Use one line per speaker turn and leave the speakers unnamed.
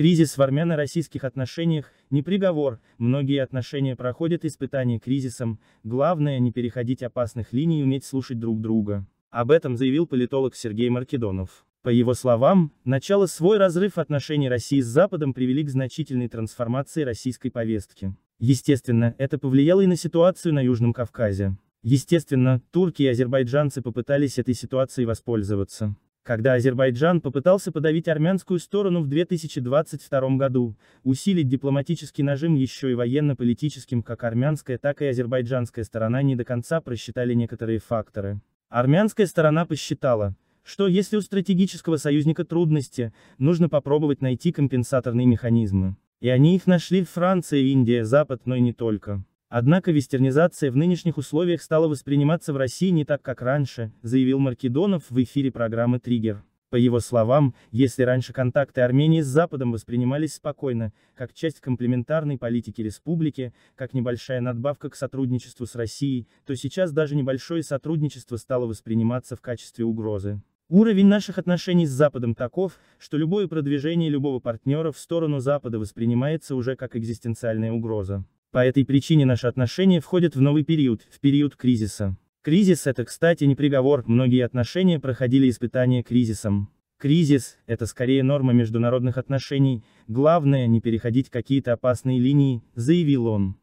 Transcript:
Кризис в армяно-российских отношениях – не приговор, многие отношения проходят испытания кризисом, главное не переходить опасных линий и уметь слушать друг друга. Об этом заявил политолог Сергей Маркедонов. По его словам, начало свой разрыв отношений России с Западом привели к значительной трансформации российской повестки. Естественно, это повлияло и на ситуацию на Южном Кавказе. Естественно, турки и азербайджанцы попытались этой ситуацией воспользоваться. Когда Азербайджан попытался подавить армянскую сторону в 2022 году, усилить дипломатический нажим еще и военно-политическим как армянская, так и азербайджанская сторона не до конца просчитали некоторые факторы. Армянская сторона посчитала, что если у стратегического союзника трудности, нужно попробовать найти компенсаторные механизмы. И они их нашли в Франции, Индия, Запад, но и не только. Однако вестернизация в нынешних условиях стала восприниматься в России не так, как раньше, заявил Маркедонов в эфире программы «Триггер». По его словам, если раньше контакты Армении с Западом воспринимались спокойно, как часть комплементарной политики республики, как небольшая надбавка к сотрудничеству с Россией, то сейчас даже небольшое сотрудничество стало восприниматься в качестве угрозы. Уровень наших отношений с Западом таков, что любое продвижение любого партнера в сторону Запада воспринимается уже как экзистенциальная угроза. По этой причине наши отношения входят в новый период, в период кризиса. Кризис – это, кстати, не приговор, многие отношения проходили испытания кризисом. Кризис – это скорее норма международных отношений, главное не переходить какие-то опасные линии, заявил он.